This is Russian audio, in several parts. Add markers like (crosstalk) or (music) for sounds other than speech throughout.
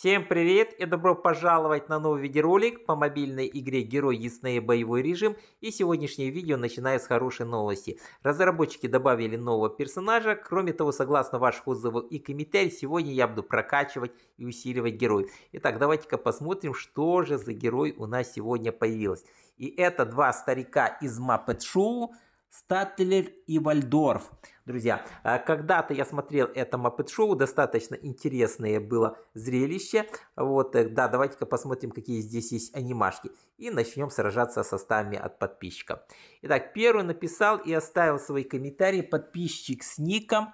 Всем привет и добро пожаловать на новый видеоролик по мобильной игре Герой Яснее Боевой Режим. И сегодняшнее видео начинаю с хорошей новости. Разработчики добавили нового персонажа. Кроме того, согласно ваших отзывов и комментариев, сегодня я буду прокачивать и усиливать героя. Итак, давайте-ка посмотрим, что же за герой у нас сегодня появилось. И это два старика из Muppet Show. Статлер и Вальдорф. Друзья, э, когда-то я смотрел это Muppet Show, достаточно интересное было зрелище. Вот, э, да, давайте-ка посмотрим, какие здесь есть анимашки. И начнем сражаться со стами от подписчиков. Итак, первый написал и оставил свои комментарии подписчик с ником.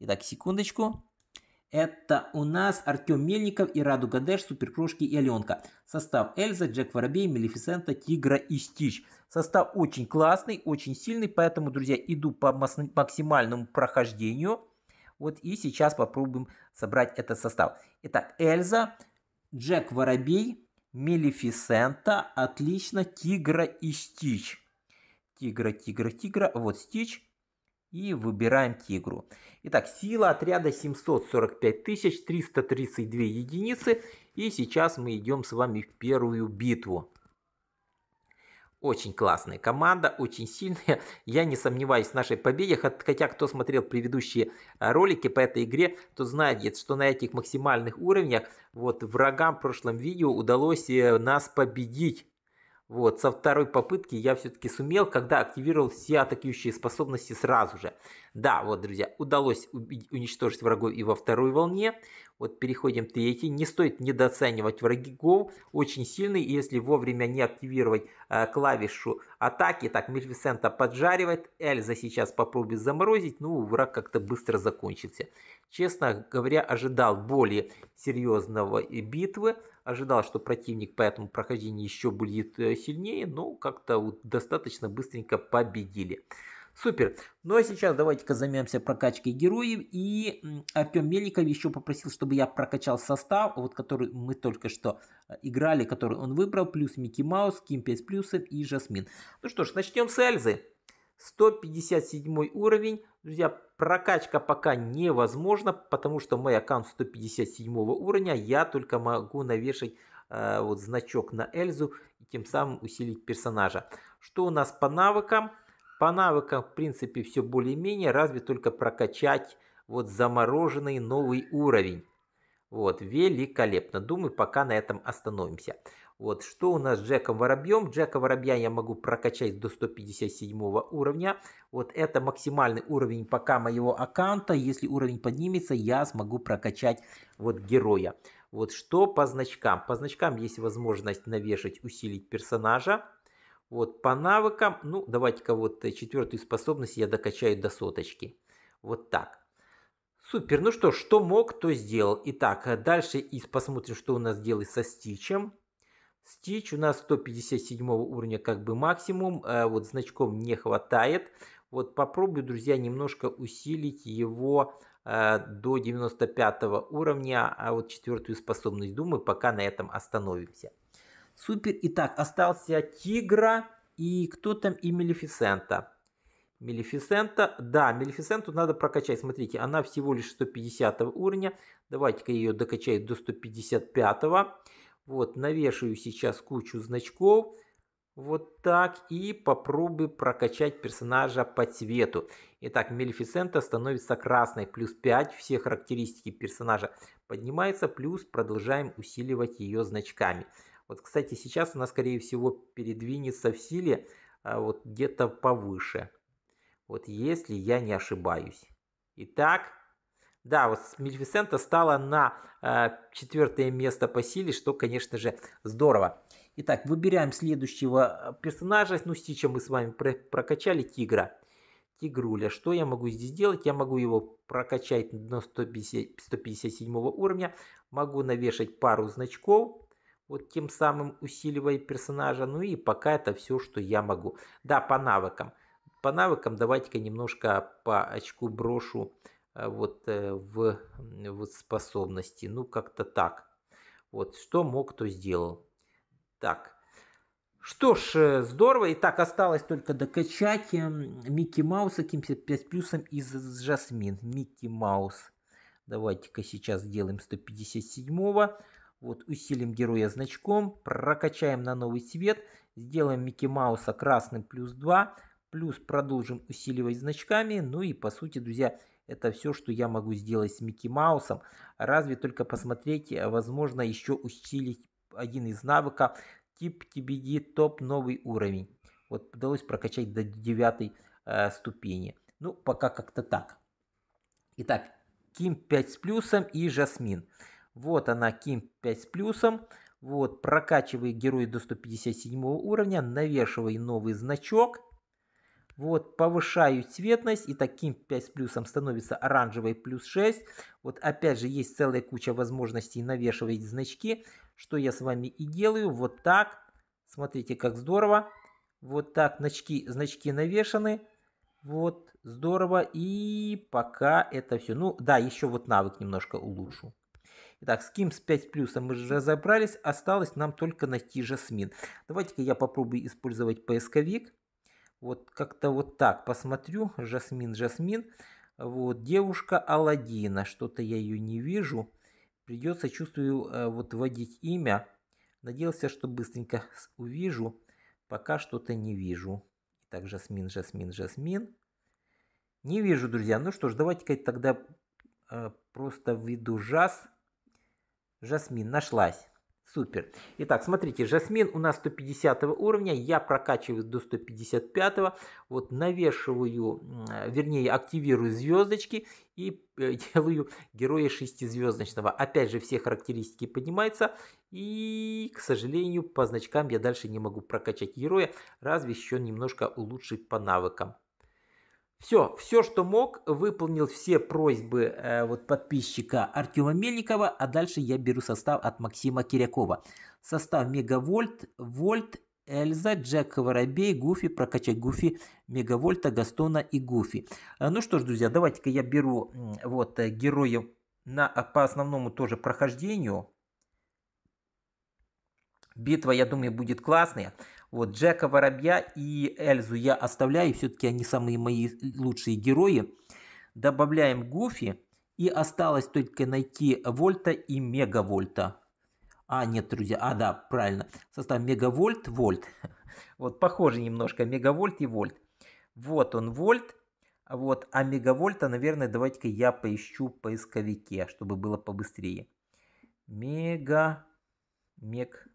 Итак, секундочку. Это у нас Артем Мельников и Радуга Дэш, Суперкрошки и Аленка. Состав Эльза, Джек Воробей, Мелефисента, Тигра и Стич. Состав очень классный, очень сильный, поэтому, друзья, иду по максимальному прохождению. Вот и сейчас попробуем собрать этот состав. Итак, Эльза, Джек Воробей, Мелефисента, отлично, Тигра и Стич. Тигра, Тигра, Тигра, вот Стич. И выбираем Тигру. Итак, сила отряда 745 332 единицы. И сейчас мы идем с вами в первую битву. Очень классная команда, очень сильная. Я не сомневаюсь в нашей победе, хотя кто смотрел предыдущие а, ролики по этой игре, то знает, что на этих максимальных уровнях вот врагам в прошлом видео удалось э, нас победить. Вот, со второй попытки я все-таки сумел, когда активировал все атакующие способности сразу же. Да, вот, друзья, удалось уничтожить врагов и во второй волне. Вот переходим третий. Не стоит недооценивать враги врагов. Очень сильный. И если вовремя не активировать э, клавишу атаки. Так, Мельфисента поджаривает. Эльза сейчас попробует заморозить. Ну, враг как-то быстро закончился. Честно говоря, ожидал более серьезного э, битвы. Ожидал, что противник по этому прохождению еще будет э, сильнее. Но как-то вот достаточно быстренько победили. Супер. Ну а сейчас давайте-ка займемся прокачкой героев. И Артем Меликов еще попросил, чтобы я прокачал состав, вот который мы только что э, играли, который он выбрал, плюс Микки Маус, Ким 5 плюсов и Жасмин. Ну что ж, начнем с Эльзы. 157 уровень. Друзья, прокачка пока невозможна, потому что мой аккаунт 157 уровня. Я только могу навешать э, вот значок на Эльзу и тем самым усилить персонажа. Что у нас по навыкам? По навыкам, в принципе, все более-менее, разве только прокачать вот замороженный новый уровень. Вот, великолепно. Думаю, пока на этом остановимся. Вот, что у нас с Джеком Воробьем? Джека Воробья я могу прокачать до 157 уровня. Вот это максимальный уровень пока моего аккаунта. Если уровень поднимется, я смогу прокачать вот героя. Вот что по значкам? По значкам есть возможность навешать, усилить персонажа. Вот по навыкам, ну давайте-ка вот э, четвертую способность я докачаю до соточки. Вот так. Супер, ну что, что мог, то сделал. Итак, э, дальше и посмотрим, что у нас делает со стичем. Стич у нас 157 уровня как бы максимум, э, вот значком не хватает. Вот попробую, друзья, немножко усилить его до 95 уровня, а вот четвертую способность, думаю, пока на этом остановимся. Супер. Итак, остался Тигра и кто там и Мелефисента. Мелефисента, да, Мелефисенту надо прокачать. Смотрите, она всего лишь 150 уровня. Давайте-ка ее докачаю до 155. -го. Вот, навешаю сейчас кучу значков. Вот так и попробую прокачать персонажа по цвету. Итак, Мелефисента становится красной, плюс 5, все характеристики персонажа поднимаются, плюс продолжаем усиливать ее значками. Вот, кстати, сейчас она, скорее всего, передвинется в силе а вот где-то повыше. Вот если я не ошибаюсь. Итак, да, вот Мельфисента стала на э, а, четвертое место по силе, что, конечно же, здорово. Итак, выбираем следующего персонажа. Ну, Стича мы с вами про прокачали, Тигра. Тигруля. Что я могу здесь делать? Я могу его прокачать до 150, 157 уровня. Могу навешать пару значков вот тем самым усиливая персонажа. Ну и пока это все, что я могу. Да, по навыкам. По навыкам давайте-ка немножко по очку брошу э, вот э, в вот способности. Ну, как-то так. Вот, что мог, кто сделал. Так. Что ж, э, здорово. И так осталось только докачать эм, Микки Мауса, Ким 55 плюсом из Жасмин. Микки Маус. Давайте-ка сейчас сделаем 157-го. Вот усилим героя значком, прокачаем на новый цвет, сделаем Микки Мауса красным плюс 2, плюс продолжим усиливать значками. Ну и по сути, друзья, это все, что я могу сделать с Микки Маусом. Разве только посмотреть, э, возможно, еще усилить один из навыков. Тип TBD топ новый уровень. Вот удалось прокачать до 9 э, ступени. Ну, пока как-то так. Итак, Ким 5 с плюсом и Жасмин. Вот она, Ким 5 с плюсом. Вот, прокачивай героя до 157 уровня, навешивай новый значок. Вот, повышаю цветность, и таким 5 с плюсом становится оранжевый плюс 6. Вот опять же есть целая куча возможностей навешивать значки, что я с вами и делаю. Вот так, смотрите как здорово. Вот так значки, значки навешаны. Вот, здорово. И пока это все. Ну да, еще вот навык немножко улучшу. Итак, с Ким с 5 плюсом мы же разобрались, осталось нам только найти Жасмин. Давайте-ка я попробую использовать поисковик. Вот как-то вот так посмотрю. Жасмин, Жасмин. Вот, девушка Алладина. Что-то я ее не вижу. Придется, чувствую, э, вот вводить имя. Надеялся, что быстренько увижу. Пока что-то не вижу. Так, Жасмин, Жасмин, Жасмин. Не вижу, друзья. Ну что ж, давайте-ка тогда э, просто введу Жас. Жасмин нашлась. Супер. Итак, смотрите, Жасмин у нас 150 уровня, я прокачиваю до 155, вот навешиваю, вернее, активирую звездочки и э, (laughs) делаю героя 6-звездочного. Опять же, все характеристики поднимаются, и, к сожалению, по значкам я дальше не могу прокачать героя, разве еще немножко улучшить по навыкам. Все, все, что мог, выполнил все просьбы э, вот подписчика Артема Мельникова, а дальше я беру состав от Максима Кирякова. Состав Мегавольт, Вольт, Эльза, Джек Воробей, Гуфи, прокачать Гуфи, Мегавольта, Гастона и Гуфи. Э, ну что ж, друзья, давайте-ка я беру вот э, героев на, по основному тоже прохождению. Битва, я думаю, будет классная. Вот Джека Воробья и Эльзу я оставляю, все-таки они самые мои лучшие герои. Добавляем Гуфи, и осталось только найти Вольта и Мегавольта. А, нет, друзья, а, да, правильно, состав Мегавольт, Вольт. (laughs) Вот похоже немножко, Мегавольт и Вольт. Вот он, Вольт. Вот, а мегавольта, наверное, давайте-ка я поищу в поисковике, чтобы было побыстрее. Мега... Мег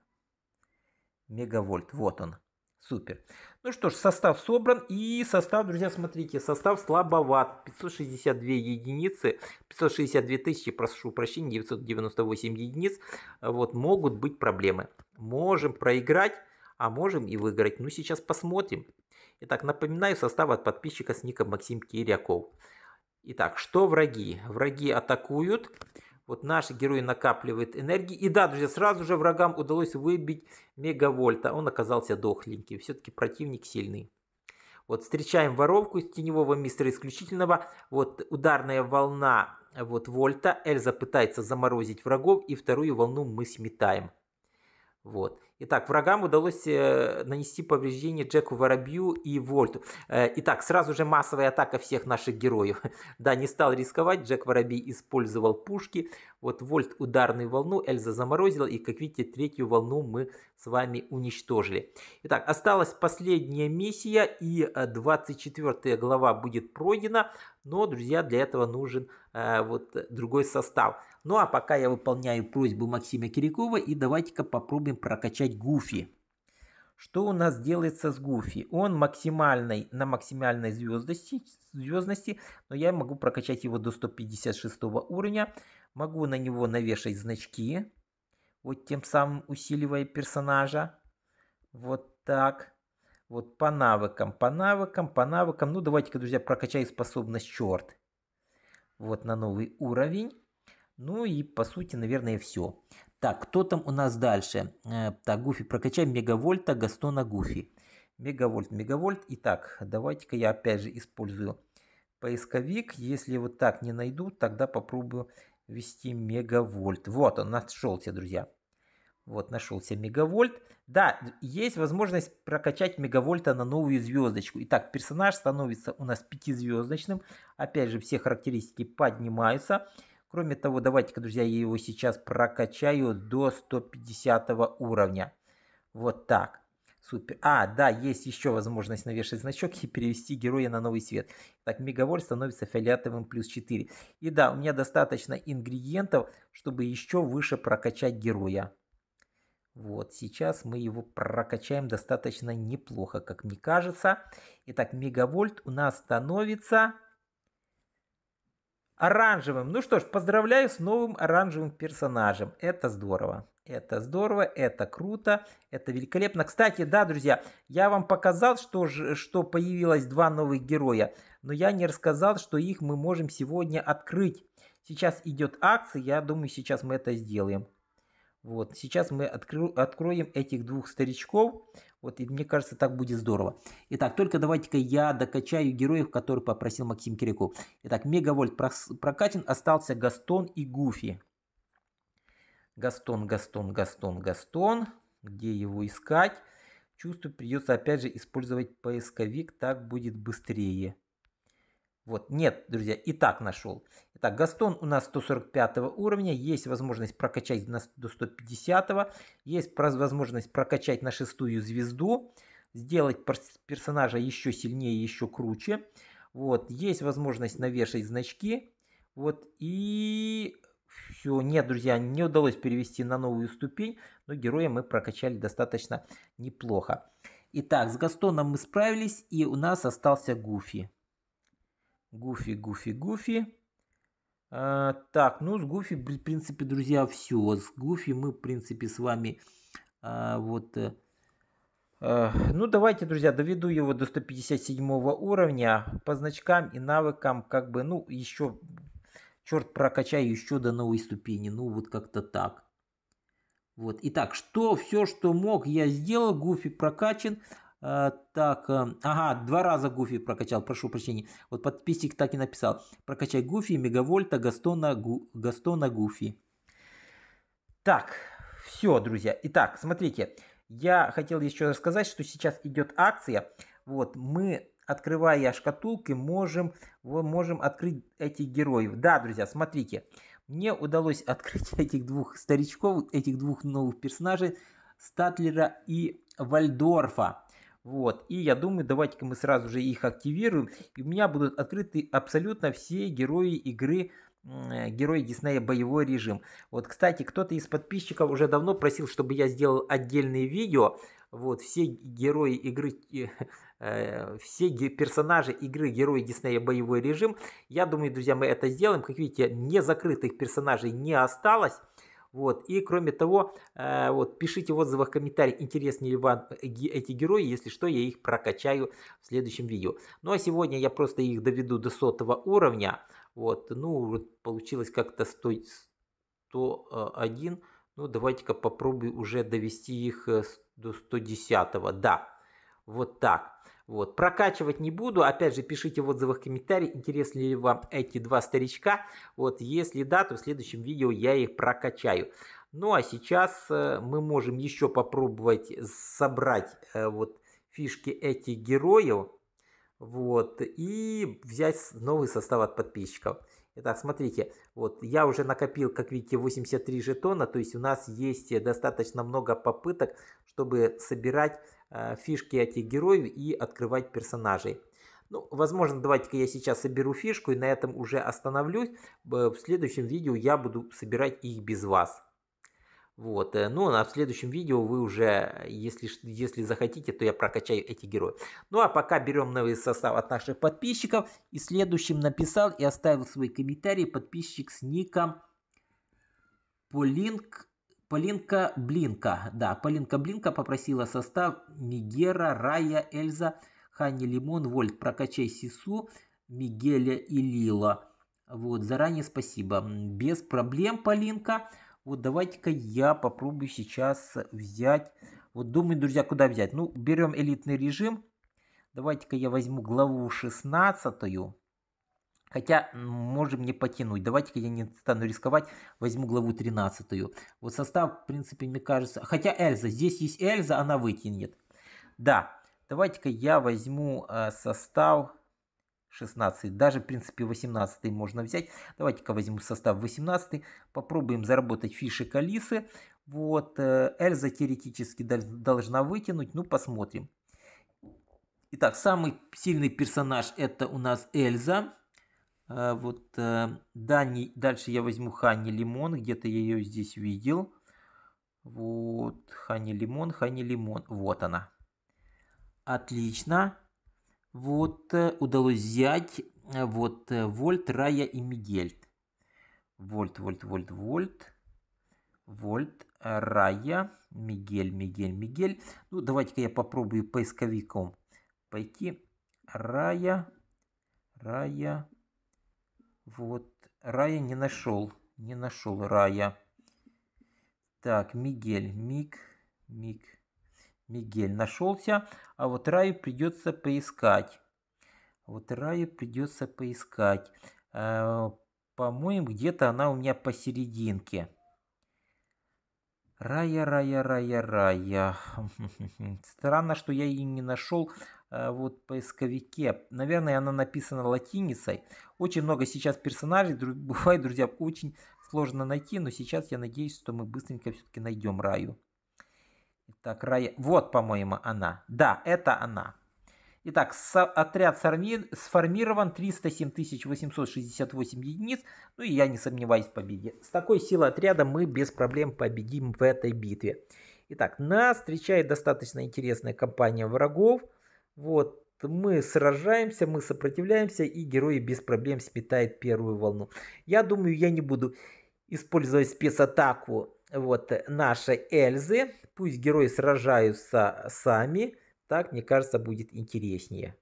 мегавольт. Вот он. Супер. Ну что ж, состав собран. И состав, друзья, смотрите, состав слабоват. 562 единицы, 562 тысячи, прошу прощения, 998 единиц. Вот, могут быть проблемы. Можем проиграть, а можем и выиграть. Ну, сейчас посмотрим. Итак, напоминаю состав от подписчика с ником Максим Киряков. Итак, что враги? Враги атакуют. Вот наш герой накапливает энергии. И да, друзья, сразу же врагам удалось выбить мегавольта. Он оказался дохленький. Все-таки противник сильный. Вот встречаем воровку из теневого мистера исключительного. Вот ударная волна вот вольта. Эльза пытается заморозить врагов. И вторую волну мы сметаем. Вот. Итак, врагам удалось э, нанести повреждение Джеку Воробью и Вольту. Э, итак, сразу же массовая атака всех наших героев. (laughs) да, не стал рисковать, Джек Воробей использовал пушки. Вот Вольт ударную волну, Эльза заморозила. И, как видите, третью волну мы с вами уничтожили. Итак, осталась последняя миссия и 24 э, глава будет пройдена. Но, друзья, для этого нужен э, вот э, другой состав. Ну а пока я выполняю просьбу Максима Кирякова и давайте-ка попробуем прокачать Гуфи. Что у нас делается с Гуфи? Он максимальный, на максимальной звездности, звездности, но я могу прокачать его до 156 уровня. Могу на него навешать значки, вот тем самым усиливая персонажа. Вот так. Вот по навыкам, по навыкам, по навыкам. Ну, давайте-ка, друзья, прокачай способность черт. Вот на новый уровень. Ну и, по сути, наверное, все. Так, кто там у нас дальше? Э, так, Гуфи, прокачай Мегавольта, Гастона Гуфи. Мегавольт, Мегавольт. Итак, давайте-ка я опять же использую поисковик. Если вот так не найду, тогда попробую ввести Мегавольт. Вот он, нашелся, друзья. Вот, нашелся мегавольт. Да, есть возможность прокачать мегавольта на новую звездочку. Итак, персонаж становится у нас пятизвездочным. Опять же, все характеристики поднимаются. Кроме того, давайте-ка, друзья, я его сейчас прокачаю до 150 уровня. Вот так. Супер. А, да, есть еще возможность навешать значок и перевести героя на новый свет. Так, мегавольт становится фиолетовым плюс 4. И да, у меня достаточно ингредиентов, чтобы еще выше прокачать героя. Вот, сейчас мы его прокачаем достаточно неплохо, как мне кажется. Итак, мегавольт у нас становится оранжевым. Ну что ж, поздравляю с новым оранжевым персонажем. Это здорово. Это здорово, это круто, это великолепно. Кстати, да, друзья, я вам показал, что, что появилось два новых героя, но я не рассказал, что их мы можем сегодня открыть. Сейчас идет акция, я думаю, сейчас мы это сделаем. Вот, сейчас мы откро- откроем этих двух старичков. Вот, и мне кажется, так будет здорово. Итак, только давайте-ка я докачаю героев, которые попросил Максим Киряков. Итак, Мегавольт прокачан, остался Гастон и Гуфи. Гастон, Гастон, Гастон, Гастон. Где его искать? Чувствую, придется опять же использовать поисковик, так будет быстрее. Вот, нет, друзья, и так нашел. Итак, Гастон у нас 145 уровня, есть возможность прокачать на, до 150, есть возможность прокачать на шестую звезду, сделать персонажа еще сильнее, еще круче. Вот, есть возможность навешать значки. Вот, и все, нет, друзья, не удалось перевести на новую ступень, но героя мы прокачали достаточно неплохо. Итак, с Гастоном мы справились, и у нас остался Гуфи. Гуфи, Гуфи, Гуфи. А, так, ну с Гуфи, в принципе, друзья, все. С Гуфи мы, в принципе, с вами а, вот... Э, а, ну, давайте, друзья, доведу его до 157 уровня по значкам и навыкам, как бы, ну, еще, черт прокачаю еще до новой ступени, ну, вот как-то так. Вот, итак, что, все, что мог, я сделал, Гуфи прокачан, Э, так, э, ага, два раза Гуфи прокачал, прошу прощения. Вот подписчик так и написал. Прокачай Гуфи, Мегавольта, Гастона, Гу, Гастона Гуфи. Так, все, друзья. Итак, смотрите, я хотел еще рассказать, что сейчас идет акция. Вот, мы, открывая шкатулки, можем, можем открыть этих героев. Да, друзья, смотрите. Мне удалось открыть (laughs) этих двух старичков, этих двух новых персонажей, Статлера и Вальдорфа. Вот. И я думаю, давайте-ка мы сразу же их активируем. И у меня будут открыты абсолютно все герои игры э, герой Диснея боевой режим. Вот, кстати, кто-то из подписчиков уже давно просил, чтобы я сделал отдельные видео. Вот, все герои игры, э, (laughs) э, все персонажи игры Герои Диснея боевой режим. Я думаю, друзья, мы это сделаем. Как видите, не закрытых персонажей не осталось. Вот. И кроме того, э, вот, пишите в отзывах, комментариях, интересны ли вам эти герои. Если что, я их прокачаю в следующем видео. Ну а сегодня я просто их доведу до сотого уровня. Вот, ну, вот получилось как-то 101. Э, ну, давайте-ка попробую уже довести их э, до 110. Да, вот так. Вот. Прокачивать не буду. Опять же, пишите в отзывах, комментарии, интересны ли вам эти два старичка. Вот, если да, то в следующем видео я их прокачаю. Ну, а сейчас э, мы можем еще попробовать собрать э, вот фишки этих героев. Вот, и взять новый состав от подписчиков. Итак, смотрите, вот я уже накопил, как видите, 83 жетона, то есть у нас есть э, достаточно много попыток чтобы собирать э, фишки этих героев и открывать персонажей. Ну, возможно, давайте-ка я сейчас соберу фишку и на этом уже остановлюсь. В следующем видео я буду собирать их без вас. Вот, э, ну, а в следующем видео вы уже, если, если захотите, то я прокачаю эти герои. Ну, а пока берем новый состав от наших подписчиков. И следующим написал и оставил свой комментарий подписчик с ником Полинк Полинка Блинка, да, Полинка Блинка попросила состав Мигера, Рая, Эльза, Хани Лимон, Вольт, Прокачай Сису, Мигеля и Лила. Вот, заранее спасибо. Без проблем, Полинка. Вот давайте-ка я попробую сейчас взять. Вот думаю, друзья, куда взять. Ну, берем элитный режим. Давайте-ка я возьму главу 16. Хотя можем не потянуть. Давайте-ка я не стану рисковать. Возьму главу 13. Вот состав, в принципе, мне кажется... Хотя Эльза. Здесь есть Эльза, она вытянет. Да. Давайте-ка я возьму э, состав 16. Даже, в принципе, 18 можно взять. Давайте-ка возьму состав 18. Попробуем заработать фишек Алисы. Вот. Э, Эльза теоретически должна вытянуть. Ну, посмотрим. Итак, самый сильный персонаж это у нас Эльза. А, вот э, Дани, дальше я возьму Хани Лимон, где-то я ее здесь видел. Вот, Хани Лимон, Хани Лимон, вот она. Отлично. Вот э, удалось взять э, вот Вольт, Рая и Мигельт. Вольт, Вольт, Вольт, Вольт. Вольт, Рая, Мигель, Мигель, Мигель. Ну, давайте-ка я попробую поисковиком пойти. Рая, Рая, вот, рая не нашел. Не нашел рая. Так, Мигель. Миг, Миг, Мигель нашелся. А вот раю придется поискать. Вот раю придется поискать. Э, По-моему, где-то она у меня посерединке. Рая, рая, рая, рая. (laughs) Странно, что я ее не нашел. Э, вот поисковике. Наверное, она написана латиницей. Очень много сейчас персонажей. (laughs) Бывает, друзья, очень сложно найти, но сейчас я надеюсь, что мы быстренько все-таки найдем Раю. Итак, Рая... Вот, по-моему, она. Да, это она. Итак, со... отряд сформи... сформирован 307 868 единиц. Ну и я не сомневаюсь в победе. С такой силой отряда мы без проблем победим в этой битве. Итак, нас встречает достаточно интересная компания врагов – вот, мы сражаемся, мы сопротивляемся, и герои без проблем сметают первую волну. Я думаю, я не буду использовать спецатаку вот нашей Эльзы. Пусть герои сражаются сами. Так, мне кажется, будет интереснее.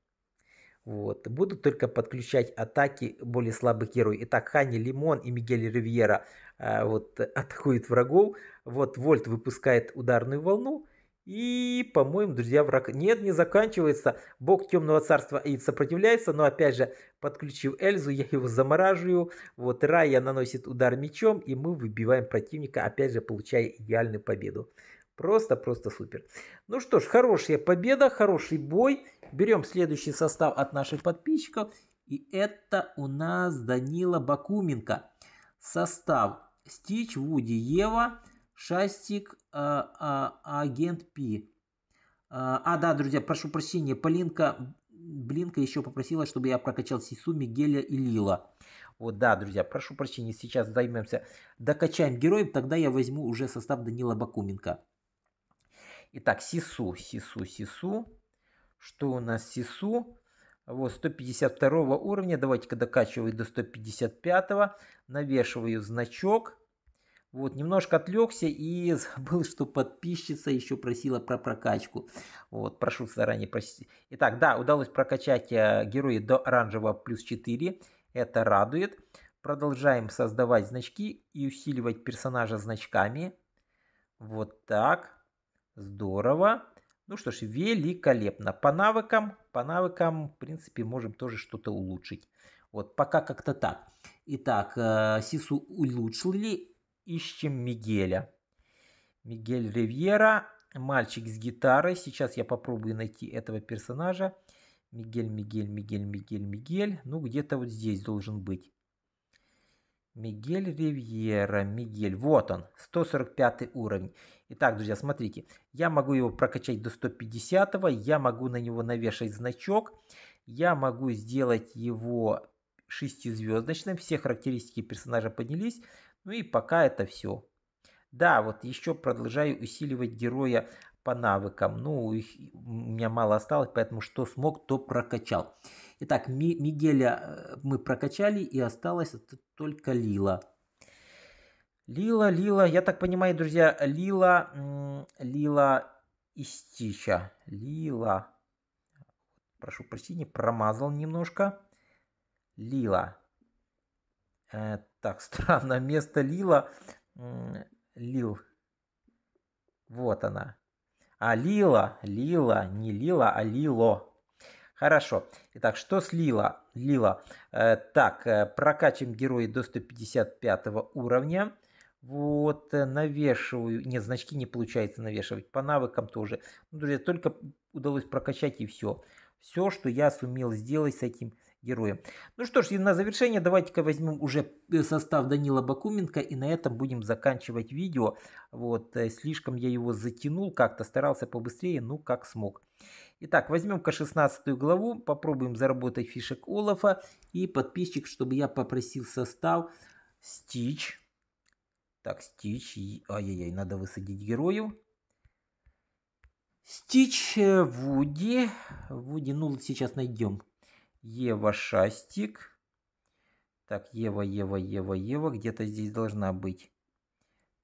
Вот. Буду только подключать атаки более слабых героев. Итак, Хани Лимон и Мигель Ривьера э, вот, атакуют врагов. Вот Вольт выпускает ударную волну. И, по-моему, друзья, враг... Нет, не заканчивается. Бог Темного Царства и сопротивляется, но, опять же, подключив Эльзу, я его замораживаю. Вот Рая наносит удар мечом, и мы выбиваем противника, опять же, получая идеальную победу. Просто-просто супер. Ну что ж, хорошая победа, хороший бой. Берем следующий состав от наших подписчиков. И это у нас Данила Бакуменко. Состав Стич, Вуди, Ева, Шастик, а, а, агент Пи. А, а, да, друзья, прошу прощения, Полинка Блинка еще попросила, чтобы я прокачал Сису, Мигеля и Лила. Вот, да, друзья, прошу прощения, сейчас займемся, докачаем героев, тогда я возьму уже состав Данила Бакуменко. Итак, Сису, Сису, Сису. Что у нас Сису? Вот, 152 уровня, давайте-ка докачиваю до 155, навешиваю значок. Вот, немножко отвлекся и (laughs) забыл, что подписчица еще просила про прокачку. Вот, прошу заранее простить. Итак, да, удалось прокачать э, героя до оранжевого плюс 4. Это радует. Продолжаем создавать значки и усиливать персонажа значками. Вот так. Здорово. Ну что ж, великолепно. По навыкам, по навыкам, в принципе, можем тоже что-то улучшить. Вот, пока как-то так. Итак, э, Сису улучшили, ищем Мигеля. Мигель Ривьера, мальчик с гитарой. Сейчас я попробую найти этого персонажа. Мигель, Мигель, Мигель, Мигель, Мигель. Ну, где-то вот здесь должен быть. Мигель Ривьера, Мигель. Вот он, 145 уровень. Итак, друзья, смотрите. Я могу его прокачать до 150. Я могу на него навешать значок. Я могу сделать его шестизвездочным. Все характеристики персонажа поднялись. Ну и пока это все. Да, вот еще продолжаю усиливать героя по навыкам. Ну, их, у меня мало осталось, поэтому что смог, то прокачал. Итак, Мигеля э, мы прокачали, и осталось только Лила. Лила, Лила, я так понимаю, друзья, Лила, Лила Истича. Лила, прошу прощения, промазал немножко. Лила, Э, так, (laughs) странно, место Лила... Лил. Вот она. А Лила, Лила, не Лила, а Лило. Хорошо. Итак, что с Лила? Лила. Э, так, э, прокачиваем героя до 155 уровня. Вот, э, навешиваю. Нет, значки не получается навешивать. По навыкам тоже. Ну, друзья, только удалось прокачать и все. Все, что я сумел сделать с этим героя. Ну что ж, и на завершение давайте-ка возьмем уже э, состав Данила Бакуменко и на этом будем заканчивать видео. Вот, э, слишком я его затянул как-то, старался побыстрее, ну как смог. Итак, возьмем-ка 16 главу, попробуем заработать фишек Олафа и подписчик, чтобы я попросил состав Стич. Так, Стич, ай-яй-яй, надо высадить герою. Стич, э, Вуди, Вуди, ну сейчас найдем. Ева Шастик. Так, Ева, Ева, Ева, Ева где-то здесь должна быть.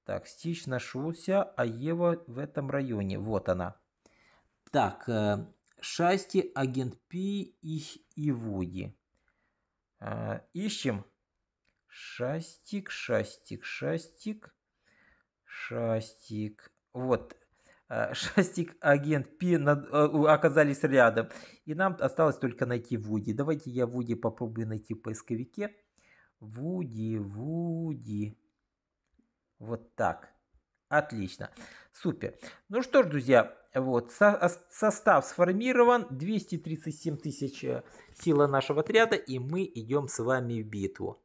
Так, Стич нашелся, а Ева в этом районе. Вот она. Так, э, Шасти, Агент Пи и, и Вуди. Э, ищем. Шастик, Шастик, Шастик, Шастик. Вот, Э, (laughs) Шастик-агент Пи э, оказались рядом. И нам осталось только найти Вуди. Давайте я Вуди попробую найти в поисковике. Вуди, Вуди. Вот так. Отлично. Супер. Ну что ж, друзья, вот, со а, состав сформирован, 237 тысяч э, сила нашего отряда, и мы идем с вами в битву.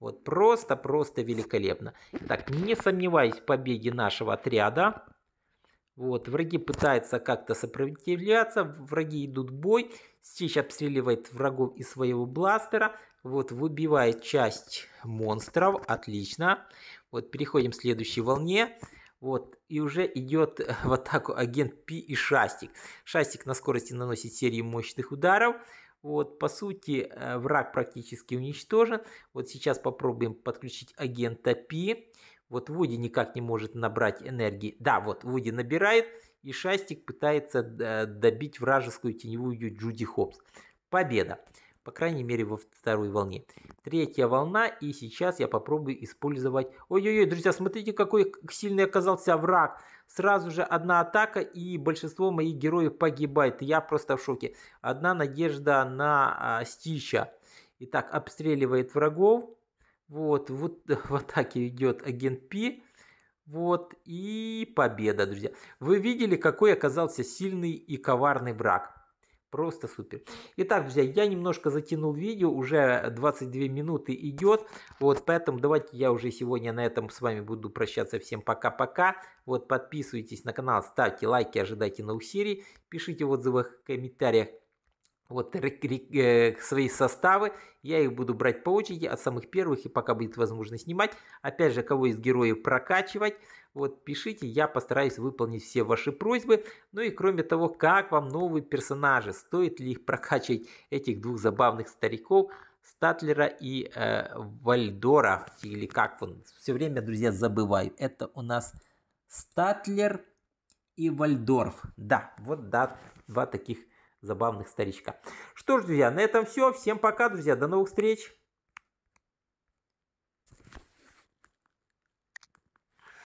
Вот просто-просто великолепно. Так, не сомневаюсь в победе нашего отряда. Вот, враги пытаются как-то сопротивляться, враги идут в бой. Стич обстреливает врагов из своего бластера. Вот, выбивает часть монстров. Отлично. Вот, переходим к следующей волне. Вот, и уже идет э, в атаку агент Пи и Шастик. Шастик на скорости наносит серию мощных ударов. Вот, по сути, э, враг практически уничтожен. Вот сейчас попробуем подключить агента Пи. Вот Вуди никак не может набрать энергии. Да, вот Вуди набирает, и Шастик пытается э, добить вражескую теневую Джуди Хопс. Победа. По крайней мере, во второй волне. Третья волна, и сейчас я попробую использовать... Ой-ой-ой, друзья, смотрите, какой сильный оказался враг. Сразу же одна атака, и большинство моих героев погибает. Я просто в шоке. Одна надежда на а, Стича. Итак, обстреливает врагов. Вот, вот (laughs) в атаке идет агент Пи. Вот, и победа, друзья. Вы видели, какой оказался сильный и коварный враг. Просто супер. Итак, друзья, я немножко затянул видео, уже 22 минуты идет. Вот, поэтому давайте я уже сегодня на этом с вами буду прощаться. Всем пока-пока. Вот, подписывайтесь на канал, ставьте лайки, ожидайте новых серий. Пишите в отзывах, в комментариях, вот э, свои составы, я их буду брать по очереди от самых первых, и пока будет возможность снимать. Опять же, кого из героев прокачивать, вот пишите, я постараюсь выполнить все ваши просьбы. Ну и кроме того, как вам новые персонажи, стоит ли их прокачивать, этих двух забавных стариков, Статлера и э, Вальдора, или как он, все время, друзья, забываю. Это у нас Статлер и Вальдорф, да, вот да, два таких персонажа забавных старичка. Что ж, друзья, на этом все. Всем пока, друзья. До новых встреч.